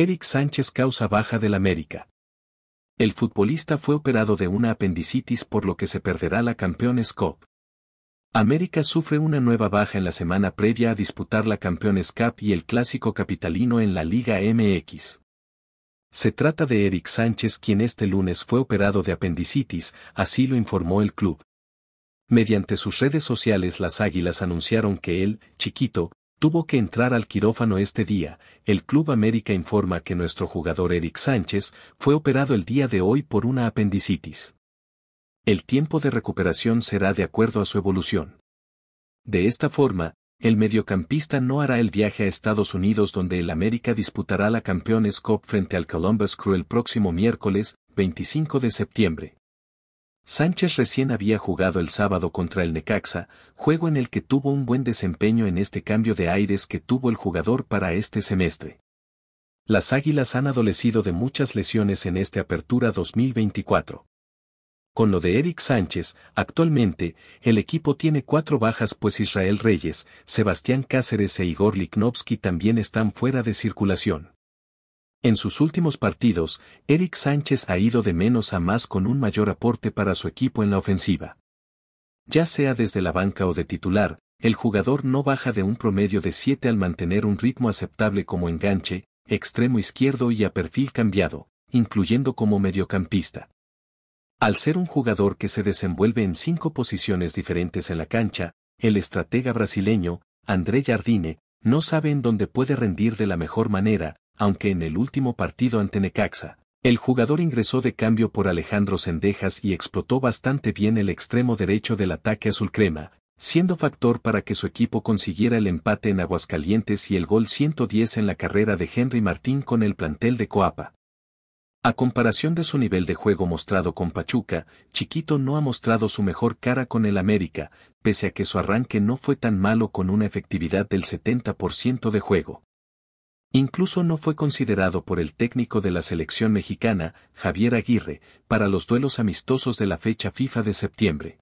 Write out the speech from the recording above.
Eric Sánchez causa baja del América. El futbolista fue operado de una apendicitis por lo que se perderá la Campeones Cup. América sufre una nueva baja en la semana previa a disputar la Campeones Cup y el Clásico Capitalino en la Liga MX. Se trata de Eric Sánchez quien este lunes fue operado de apendicitis, así lo informó el club. Mediante sus redes sociales las Águilas anunciaron que él, chiquito, Tuvo que entrar al quirófano este día, el Club América informa que nuestro jugador Eric Sánchez fue operado el día de hoy por una apendicitis. El tiempo de recuperación será de acuerdo a su evolución. De esta forma, el mediocampista no hará el viaje a Estados Unidos donde el América disputará la Campeones Cup frente al Columbus Crew el próximo miércoles, 25 de septiembre. Sánchez recién había jugado el sábado contra el Necaxa, juego en el que tuvo un buen desempeño en este cambio de aires que tuvo el jugador para este semestre. Las Águilas han adolecido de muchas lesiones en esta apertura 2024. Con lo de Eric Sánchez, actualmente, el equipo tiene cuatro bajas pues Israel Reyes, Sebastián Cáceres e Igor Liknovsky también están fuera de circulación. En sus últimos partidos, Eric Sánchez ha ido de menos a más con un mayor aporte para su equipo en la ofensiva. Ya sea desde la banca o de titular, el jugador no baja de un promedio de siete al mantener un ritmo aceptable como enganche, extremo izquierdo y a perfil cambiado, incluyendo como mediocampista. Al ser un jugador que se desenvuelve en cinco posiciones diferentes en la cancha, el estratega brasileño, André Jardine, no sabe en dónde puede rendir de la mejor manera, aunque en el último partido ante Necaxa, el jugador ingresó de cambio por Alejandro Sendejas y explotó bastante bien el extremo derecho del ataque azul crema, siendo factor para que su equipo consiguiera el empate en Aguascalientes y el gol 110 en la carrera de Henry Martín con el plantel de Coapa. A comparación de su nivel de juego mostrado con Pachuca, Chiquito no ha mostrado su mejor cara con el América, pese a que su arranque no fue tan malo con una efectividad del 70% de juego. Incluso no fue considerado por el técnico de la selección mexicana, Javier Aguirre, para los duelos amistosos de la fecha FIFA de septiembre.